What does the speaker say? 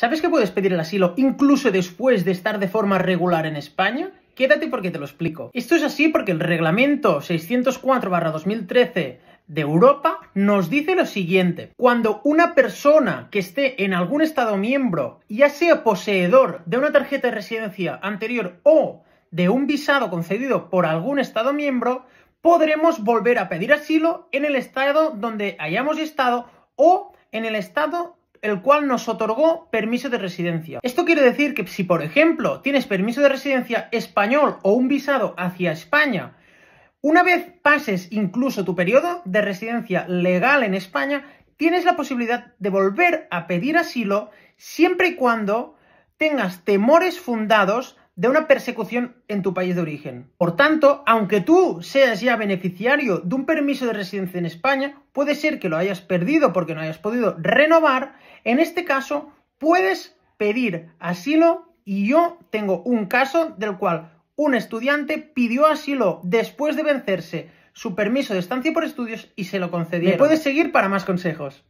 ¿Sabes que puedes pedir el asilo incluso después de estar de forma regular en España? Quédate porque te lo explico. Esto es así porque el reglamento 604-2013 de Europa nos dice lo siguiente. Cuando una persona que esté en algún Estado miembro, ya sea poseedor de una tarjeta de residencia anterior o de un visado concedido por algún Estado miembro, podremos volver a pedir asilo en el Estado donde hayamos estado o en el Estado el cual nos otorgó permiso de residencia. Esto quiere decir que si, por ejemplo, tienes permiso de residencia español o un visado hacia España, una vez pases incluso tu periodo de residencia legal en España, tienes la posibilidad de volver a pedir asilo siempre y cuando tengas temores fundados de una persecución en tu país de origen. Por tanto, aunque tú seas ya beneficiario de un permiso de residencia en España, puede ser que lo hayas perdido porque no hayas podido renovar, en este caso puedes pedir asilo y yo tengo un caso del cual un estudiante pidió asilo después de vencerse su permiso de estancia por estudios y se lo concedieron. Me puedes seguir para más consejos.